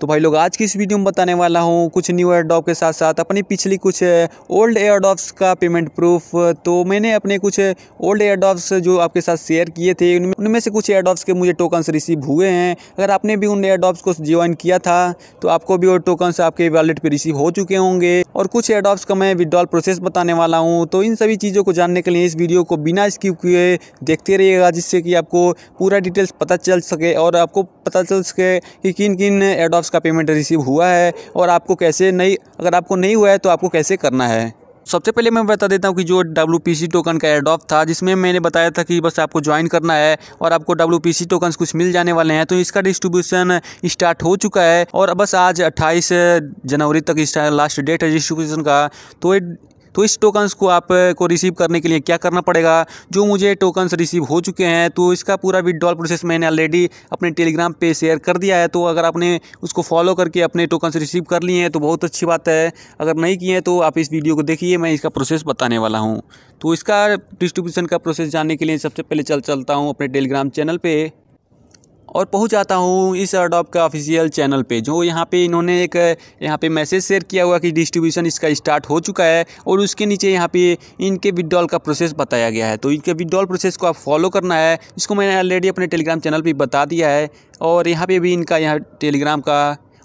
तो भाई लोग आज की इस वीडियो में बताने वाला हूँ कुछ न्यू एयरडॉप के साथ साथ अपनी पिछली कुछ ओल्ड एयरडॉप्स का पेमेंट प्रूफ तो मैंने अपने कुछ ओल्ड एयरडॉप्स जो आपके साथ शेयर किए थे उनमें से कुछ एयरडॉप्स के मुझे टोकन्स रिसीव हुए हैं अगर आपने भी उन एयरडॉप्स को ज्वाइन किया था तो आपको भी वो टोकन्स आपके वॉलेट पर रिसीव हो चुके होंगे और कुछ एयरडॉप्स का मैं विड्रॉल प्रोसेस बताने वाला हूँ तो इन सभी चीज़ों को जानने के लिए इस वीडियो को बिना स्किप किए देखते रहिएगा जिससे कि आपको पूरा डिटेल्स पता चल सके और आपको पता चल सके कि किन किन एयरडॉप्स उसका पेमेंट रिसीव हुआ है और आपको कैसे नहीं अगर आपको नहीं हुआ है तो आपको कैसे करना है सबसे पहले मैं बता देता हूँ कि जो डब्ल्यू टोकन का एडॉप्ट था जिसमें मैंने बताया था कि बस आपको ज्वाइन करना है और आपको डब्ल्यू टोकन कुछ मिल जाने वाले हैं तो इसका डिस्ट्रीब्यूशन स्टार्ट हो चुका है और बस आज 28 जनवरी तक इस लास्ट डेट है डिस्ट्रीब्यूशन का तो तो इस टोकन्स को आप को रिसीव करने के लिए क्या करना पड़ेगा जो मुझे टोकन्स रिसीव हो चुके हैं तो इसका पूरा विड्रॉल प्रोसेस मैंने ऑलरेडी अपने टेलीग्राम पे शेयर कर दिया है तो अगर आपने उसको फॉलो करके अपने टोकन्स रिसीव कर लिए हैं तो बहुत अच्छी बात है अगर नहीं किए हैं तो आप इस वीडियो को देखिए मैं इसका प्रोसेस बताने वाला हूँ तो इसका डिस्ट्रीब्यूशन का प्रोसेस जानने के लिए सबसे पहले चल चलता हूँ अपने टेलीग्राम चैनल पर और पहुंच जाता हूँ इस अडोप का ऑफिशियल चैनल पे जो यहाँ पे इन्होंने एक यहाँ पे मैसेज शेयर किया हुआ कि डिस्ट्रीब्यूशन इसका स्टार्ट हो चुका है और उसके नीचे यहाँ पे इनके विड्रॉल का प्रोसेस बताया गया है तो इनके विड्रॉल प्रोसेस को आप फॉलो करना है इसको मैंने ऑलरेडी अपने टेलीग्राम चैनल पर बता दिया है और यहाँ पर भी इनका यहाँ टेलीग्राम का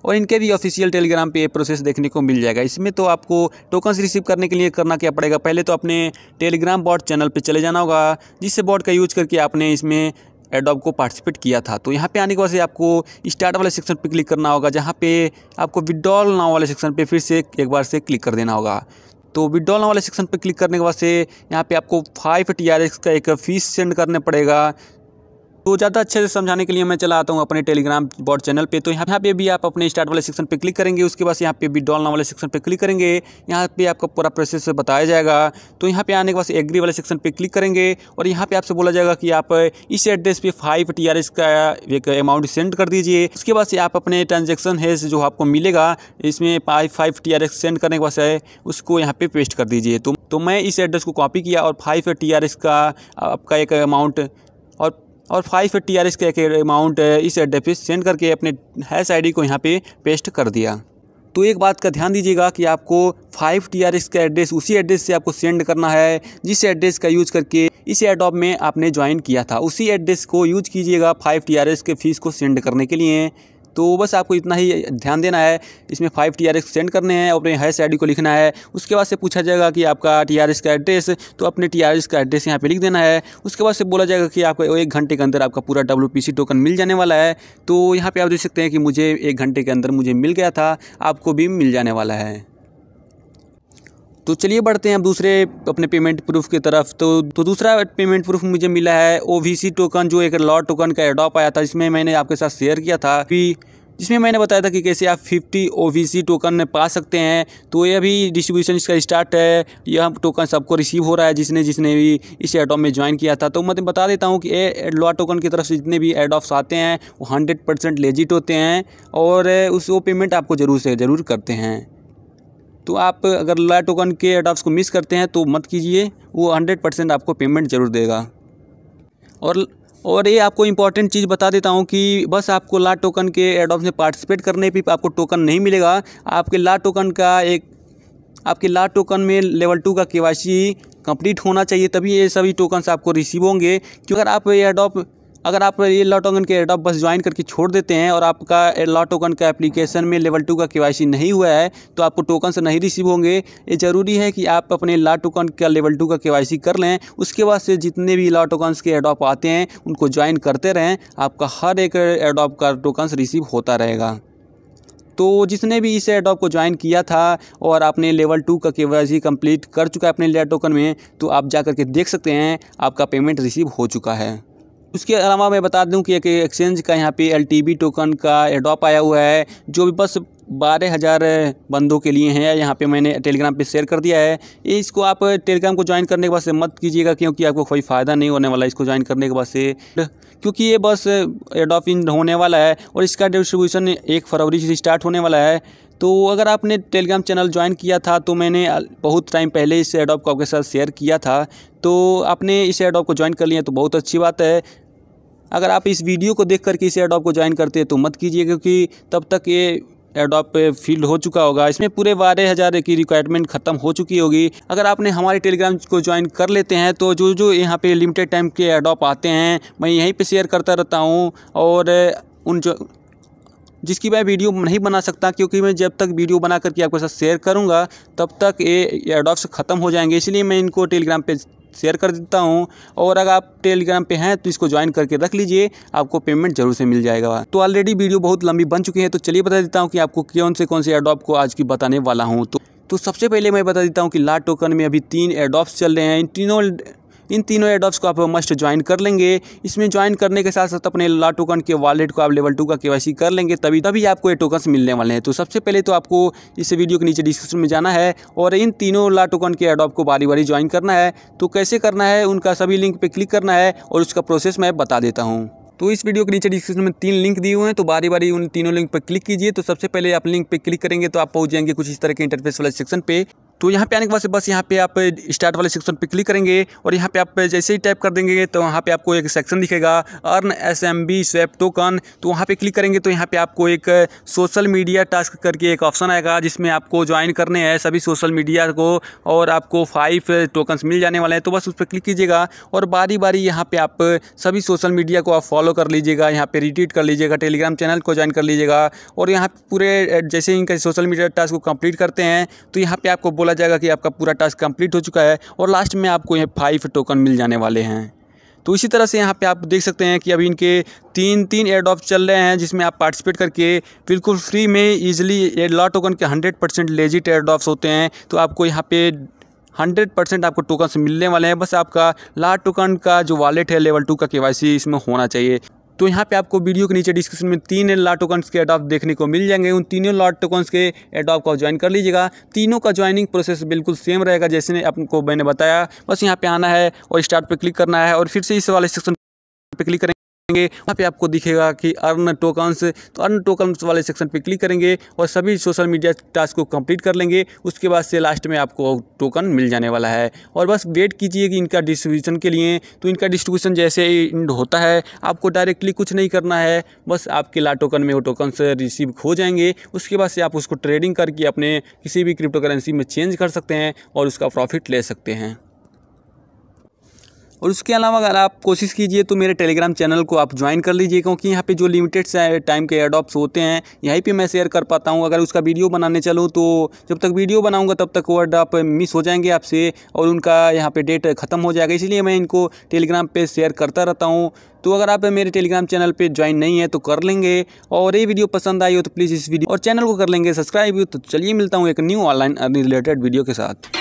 और इनके भी ऑफिशियल टेलीग्राम पे प्रोसेस देखने को मिल जाएगा इसमें तो आपको टोकन्स रिसीव करने के लिए करना क्या पड़ेगा पहले तो अपने टेलीग्राम बॉट चैनल पे चले जाना होगा जिससे बॉट का यूज करके आपने इसमें एडोब को पार्टिसिपेट किया था तो यहाँ पे आने के बाद से आपको स्टार्ट वाले सेक्शन पे क्लिक करना होगा जहाँ पे आपको विड्रॉल नाव वाले सेक्शन पे फिर से एक बार से क्लिक कर देना होगा तो विड्रॉल नाव वाले सेक्शन पर क्लिक करने के बाद से यहाँ पे आपको फाइव टी का एक फ़ीस सेंड करने पड़ेगा तो ज़्यादा अच्छे से समझाने के लिए मैं चला आता हूँ अपने टेलीग्राम बॉट चैनल पे तो यहाँ पे भी आप अपने स्टार्ट वाले सेक्शन पे क्लिक करेंगे उसके बाद यहाँ पे भी डॉल वाले सेक्शन पे क्लिक करेंगे यहाँ पे आपका पूरा प्रोसेस बताया जाएगा तो यहाँ पे आने के बाद एग्री वाले सेक्शन पे क्लिक करेंगे और यहाँ पे आपसे बोला जाएगा कि आप इस एड्रेस पर फाइव टी का एक अमाउंट सेंड कर दीजिए उसके बाद से आप अपने ट्रांजेक्शन है जो आपको मिलेगा इसमें फाइव फाइव टी सेंड करने के बाद है उसको यहाँ पर पे पेस्ट कर दीजिए तो, तो मैं इस एड्रेस को कॉपी किया और फाइव टी का आपका एक अमाउंट और और five fifty T R S का अमाउंट इस एड्रेस पे सेंड करके अपने हैश आईडी को यहाँ पे पेस्ट कर दिया तो एक बात का ध्यान दीजिएगा कि आपको फाइव टी आर एस का एड्रेस उसी एड्रेस से आपको सेंड करना है जिस एड्रेस का यूज करके इस एडॉप में आपने ज्वाइन किया था उसी एड्रेस को यूज कीजिएगा फाइव टी आर एस के फीस को सेंड करने के लिए तो बस आपको इतना ही ध्यान देना है इसमें five T R S send करने हैं अपने हैश आई को लिखना है उसके बाद से पूछा जाएगा कि आपका टी आर एस का एड्रेस तो अपने टी आर एस का एड्रेस यहाँ पर लिख देना है उसके बाद से बोला जाएगा कि आपको एक घंटे के अंदर आपका पूरा डब्ल्यू पी सी टोकन मिल जाने वाला है तो यहाँ पर आप देख सकते हैं कि मुझे एक घंटे के अंदर मुझे मिल गया था आपको भी मिल जाने वाला है तो चलिए बढ़ते हैं अब दूसरे अपने पेमेंट प्रूफ की तरफ तो तो दूसरा पेमेंट प्रूफ मुझे मिला है ओ टोकन जो एक लॉ टोकन का एडॉप आया था जिसमें मैंने आपके साथ शेयर किया था कि जिसमें मैंने बताया था कि कैसे आप 50 ओ टोकन पा सकते हैं तो यह भी डिस्ट्रीब्यूशन इसका स्टार्ट है यह टोकन सबको रिसीव हो रहा है जिसने जिसने भी इस एडॉप में ज्वाइन किया था तो मैं बता देता हूँ कि ए लॉ टोकन की तरफ से जितने भी एडॉप्स आते हैं वो हंड्रेड परसेंट लेजिट होते हैं और उस वो पेमेंट आपको ज़रूर से ज़रूर करते हैं तो आप अगर ला टोकन के एडॉप्स को मिस करते हैं तो मत कीजिए वो हंड्रेड परसेंट आपको पेमेंट ज़रूर देगा और और ये आपको इंपॉर्टेंट चीज़ बता देता हूँ कि बस आपको ला टोकन के एडॉप्स में पार्टिसिपेट करने पर आपको टोकन नहीं मिलेगा आपके ला टोकन का एक आपके ला टोकन में लेवल टू का के कंप्लीट होना चाहिए तभी ये सभी टोकन्स आपको रिसीव होंगे क्योंकि अगर आप एयरडॉप अगर आप ये लॉ टोकन के एडॉप बस ज्वाइन करके छोड़ देते हैं और आपका लॉ टोकन का एप्लीकेशन में लेवल टू का के नहीं हुआ है तो आपको टोकन से नहीं रिसीव होंगे ये ज़रूरी है कि आप अपने ला टोकन का लेवल टू का के कर लें उसके बाद से जितने भी ला टोकन्स के एडॉप आते हैं उनको ज्वाइन करते रहें आपका हर एक एडॉप का टोकन्स रिसीव होता रहेगा तो जिसने भी इस एडॉप को ज्वाइन किया था और आपने लेवल टू का के कंप्लीट कर चुका है अपने लेयर टोकन में तो आप जा के देख सकते हैं आपका पेमेंट रिसीव हो चुका है उसके अलावा मैं बता दूं कि एक एक्सचेंज का यहाँ पे एल टोकन का एडॉप आया हुआ है जो भी बस बारह हज़ार बंदों के लिए हैं यहाँ पे मैंने टेलीग्राम पे शेयर कर दिया है इसको आप टेलीग्राम को ज्वाइन करने के बाद से मत कीजिएगा क्योंकि आपको कोई फ़ायदा नहीं होने वाला इसको ज्वाइन करने के बाद से क्योंकि ये बस एडॉप इन होने वाला है और इसका डिस्ट्रीब्यूशन एक फरवरी से स्टार्ट होने वाला है तो अगर आपने टेलीग्राम चैनल ज्वाइन किया था तो मैंने बहुत टाइम पहले इस एडॉप को आपके साथ शेयर किया था तो आपने इस एडॉप को ज्वाइन कर लिया तो बहुत अच्छी बात है अगर आप इस वीडियो को देख करके इस एडॉप को ज्वाइन करते हैं तो मत कीजिए क्योंकि तब तक ये एडॉप फील्ड हो चुका होगा इसमें पूरे बारह हज़ार की रिक्वायरमेंट खत्म हो चुकी होगी अगर आपने हमारे टेलीग्राम को ज्वाइन कर लेते हैं तो जो जो यहाँ पे लिमिटेड टाइम के एडॉप आते हैं मैं यहीं पे शेयर करता रहता हूँ और उन जो जिसकी मैं वीडियो नहीं बना सकता क्योंकि मैं जब तक वीडियो बना करके आपके साथ शेयर करूँगा तब तक ये एडॉप्स ख़त्म हो जाएंगे इसलिए मैं इनको टेलीग्राम पर शेयर कर देता हूँ और अगर आप टेलीग्राम पे हैं तो इसको ज्वाइन करके रख लीजिए आपको पेमेंट जरूर से मिल जाएगा तो ऑलरेडी वीडियो बहुत लंबी बन चुकी है तो चलिए बता देता हूँ कि आपको कौन से कौन से एडॉप को आज की बताने वाला हूँ तो तो सबसे पहले मैं बता देता हूँ कि ला टोकन में अभी तीन एडॉप्स चल रहे हैं इन तीनों इन तीनों एडॉप्स को आप मस्ट ज्वाइन कर लेंगे इसमें ज्वाइन करने के साथ साथ अपने ला टोकन के वॉलेट को आप लेवल टू का के कर लेंगे तभी तभी आपको ये टोकन्स मिलने वाले हैं तो सबसे पहले तो आपको इस वीडियो के नीचे डिस्क्रिप्शन में जाना है और इन तीनों ला टोकन के एडॉप को बारी बारी ज्वाइन करना है तो कैसे करना है उनका सभी लिंक पर क्लिक करना है और उसका प्रोसेस मैं बता देता हूँ तो इस वीडियो के नीचे डिस्क्रिप्शन में तीन लिंक दिए हुए हैं तो बारी बारी उन तीनों लिंक पर क्लिक कीजिए तो सबसे पहले आप लिंक पर क्लिक करेंगे तो आप पहुंच जाएंगे कुछ इस तरह के इंटरफेस वाले सेक्शन पे तो यहाँ पे आने के बाद से बस यहाँ पे आप स्टार्ट वाले सेक्शन पे क्लिक करेंगे और यहाँ पे आप जैसे ही टाइप कर देंगे तो वहाँ पे आपको एक सेक्शन दिखेगा earn S M B swap token तो वहाँ पे क्लिक करेंगे तो यहाँ पे आपको एक सोशल मीडिया टास्क करके एक ऑप्शन आएगा जिसमें आपको ज्वाइन करने हैं सभी सोशल मीडिया को और आपको फाइव टोकन्स मिल जाने वाले हैं तो बस उस पर क्लिक कीजिएगा और बारी बारी यहाँ पर आप सभी सोशल मीडिया को आप फॉलो कर लीजिएगा यहाँ पर रिट्वीट कर लीजिएगा टेलीग्राम चैनल को ज्वाइन कर लीजिएगा और यहाँ पूरे जैसे इनका सोशल मीडिया टास्क को कंप्लीट करते हैं तो यहाँ पर आपको बोला जाएगा कि आपका पूरा टास्क कंप्लीट हो चुका है और लास्ट में आपको यहाँ फाइव टोकन मिल जाने वाले हैं तो इसी तरह से यहाँ पे आप देख सकते हैं कि अभी इनके तीन तीन एड ऑफ चल रहे हैं जिसमें आप पार्टिसिपेट करके बिल्कुल फ्री में ईजिली लॉ टोकन के हंड्रेड परसेंट लेजिट एड ऑफ्स होते हैं तो आपको यहाँ पे हंड्रेड परसेंट आपको टोकन मिलने वाले हैं बस आपका लॉ टोकन का जो वॉलेट है लेवल टू का के इसमें होना चाहिए तो यहाँ पे आपको वीडियो के नीचे डिस्क्रिप्शन में तीन लॉट टोकन्स के एडॉप देखने को मिल जाएंगे उन तीनों लॉट टोकन्स के एडॉप को ज्वाइन कर लीजिएगा तीनों का ज्वाइनिंग प्रोसेस बिल्कुल सेम रहेगा जैसे ने आपको मैंने बताया बस यहाँ पे आना है और स्टार्ट पर क्लिक करना है और फिर से इस वाले सेक्शन पर क्लिक करेंगे करेंगे वहाँ पे आपको दिखेगा कि अर्न टोकन्स तो अर्न टोकन्स वाले सेक्शन पे क्लिक करेंगे और सभी सोशल मीडिया टास्क को कंप्लीट कर लेंगे उसके बाद से लास्ट में आपको टोकन मिल जाने वाला है और बस वेट कीजिए कि इनका डिस्ट्रीब्यूशन के लिए तो इनका डिस्ट्रीब्यूशन जैसे ही इंड होता है आपको डायरेक्टली कुछ नहीं करना है बस आपके ला टोकन में वो टोकन्स रिसीव हो जाएंगे उसके बाद से आप उसको ट्रेडिंग करके अपने किसी भी क्रिप्टो करेंसी में चेंज कर सकते हैं और उसका प्रॉफिट ले सकते हैं और उसके अलावा अगर आप कोशिश कीजिए तो मेरे टेलीग्राम चैनल को आप ज्वाइन कर लीजिए क्योंकि यहाँ पे जो लिमिटेड टाइम के एडॉप्स होते हैं यहीं पे मैं शेयर कर पाता हूँ अगर उसका वीडियो बनाने चलूँ तो जब तक वीडियो बनाऊँगा तब तक वो एडॉप मिस हो जाएंगे आपसे और उनका यहाँ पर डेट ख़त्म हो जाएगा इसलिए मैं इनको टेलीग्राम पर शेयर करता रहता हूँ तो अगर आप मेरे टेलीग्राम चैनल पे ज्वाइन नहीं है तो कर लेंगे और ये वीडियो पसंद आई हो तो प्लीज़ इस वीडियो और चैनल को कर लेंगे सब्सक्राइब तो चलिए मिलता हूँ एक new online earning related video के साथ